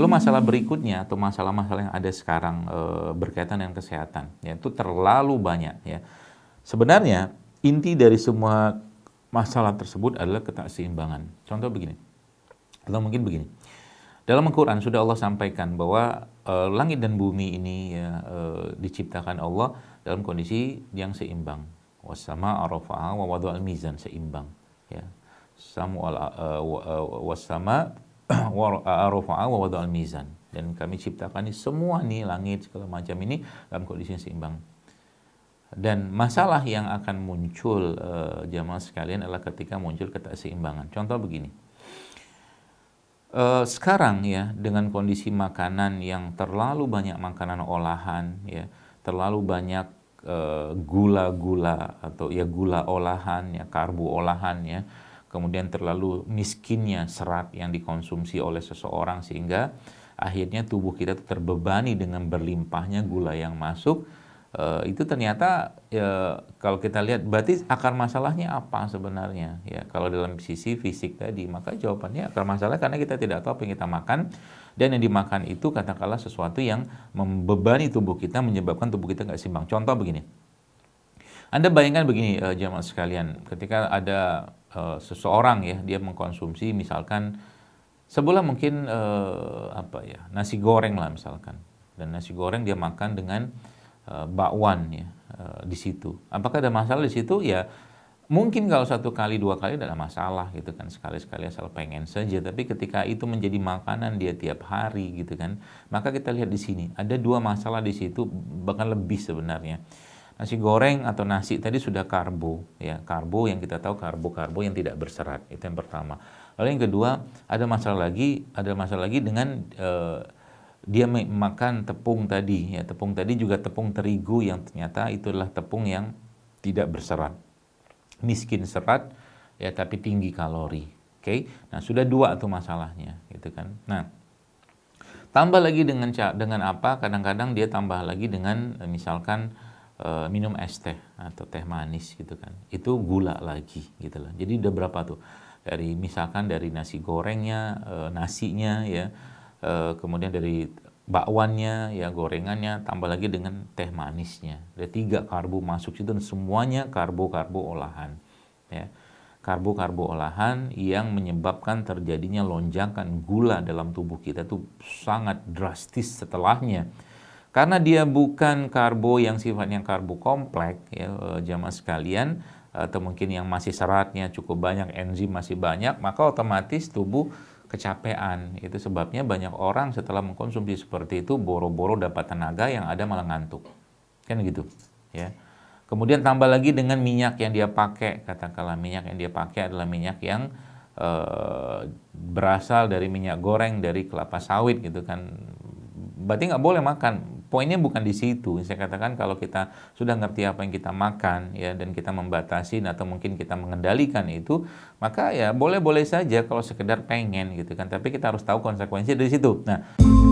Lalu hmm. masalah berikutnya atau masalah-masalah yang ada sekarang e, berkaitan dengan kesehatan, ya itu terlalu banyak. Ya. Sebenarnya inti dari semua masalah tersebut adalah ketakseimbangan. Contoh begini, atau mungkin begini. Dalam Al-Quran sudah Allah sampaikan bahwa e, langit dan bumi ini ya, e, diciptakan Allah dalam kondisi yang seimbang. Wasama arafa'a wa al mizan seimbang. Ya. Samu al, wasama wa mizan. Dan kami ciptakan ini semua nih langit segala macam ini dalam kondisi yang seimbang. Dan masalah yang akan muncul uh, eh, jamaah sekalian adalah ketika muncul ketidakseimbangan. Contoh begini. Uh, sekarang ya dengan kondisi makanan yang terlalu banyak makanan olahan ya, terlalu banyak eh, gula-gula atau ya gula olahan ya karbu olahan ya kemudian terlalu miskinnya serat yang dikonsumsi oleh seseorang sehingga akhirnya tubuh kita terbebani dengan berlimpahnya gula yang masuk Uh, itu ternyata ya, kalau kita lihat berarti akar masalahnya apa sebenarnya ya kalau dalam sisi fisik tadi maka jawabannya akar masalah karena kita tidak tahu apa yang kita makan dan yang dimakan itu katakanlah sesuatu yang membebani tubuh kita menyebabkan tubuh kita nggak simbang contoh begini anda bayangkan begini uh, eh, jamaah sekalian ketika ada Eh, seseorang ya dia mengkonsumsi misalkan sebelah mungkin uh, apa ya nasi goreng lah misalkan dan nasi goreng dia makan dengan uh, bakwan ya uh, di situ. Apakah ada masalah di situ? Ya mungkin kalau satu kali dua kali tidak ada masalah gitu kan sekali sekali asal pengen saja. Tapi ketika itu menjadi makanan dia tiap hari gitu kan, maka kita lihat di sini ada dua masalah di situ bahkan lebih sebenarnya nasi goreng atau nasi tadi sudah karbo ya karbo yang kita tahu karbo karbo yang tidak berserat itu yang pertama lalu yang kedua ada masalah lagi ada masalah lagi dengan eh, dia makan tepung tadi ya tepung tadi juga tepung terigu yang ternyata itulah tepung yang tidak berserat miskin serat ya tapi tinggi kalori oke okay? nah sudah dua tuh masalahnya gitu kan nah tambah lagi dengan dengan apa kadang-kadang dia tambah lagi dengan eh, misalkan Eh, minum es teh atau teh manis gitu kan itu gula lagi gitu loh jadi udah berapa tuh dari misalkan dari nasi gorengnya e, nasinya ya e, kemudian dari bakwannya ya gorengannya tambah lagi dengan teh manisnya ada tiga karbo masuk situ dan semuanya karbo karbo olahan ya karbo karbo olahan yang menyebabkan terjadinya lonjakan gula dalam tubuh kita tuh sangat drastis setelahnya karena dia bukan karbo yang sifatnya karbo kompleks ya eh, jamaah sekalian atau mungkin yang masih seratnya cukup banyak, enzim masih banyak, maka otomatis tubuh kecapean. Itu sebabnya banyak orang setelah mengkonsumsi seperti itu boro-boro dapat tenaga yang ada malah ngantuk. Kan gitu, ya. Kemudian tambah lagi dengan minyak yang dia pakai, katakanlah minyak yang dia pakai adalah minyak yang e, berasal dari minyak goreng dari kelapa sawit gitu kan. Berarti nggak boleh makan poinnya bukan di situ. Saya katakan kalau kita sudah ngerti apa yang kita makan ya dan kita membatasi atau mungkin kita mengendalikan itu, maka ya boleh-boleh saja kalau sekedar pengen gitu kan. Tapi kita harus tahu konsekuensi dari situ. Nah,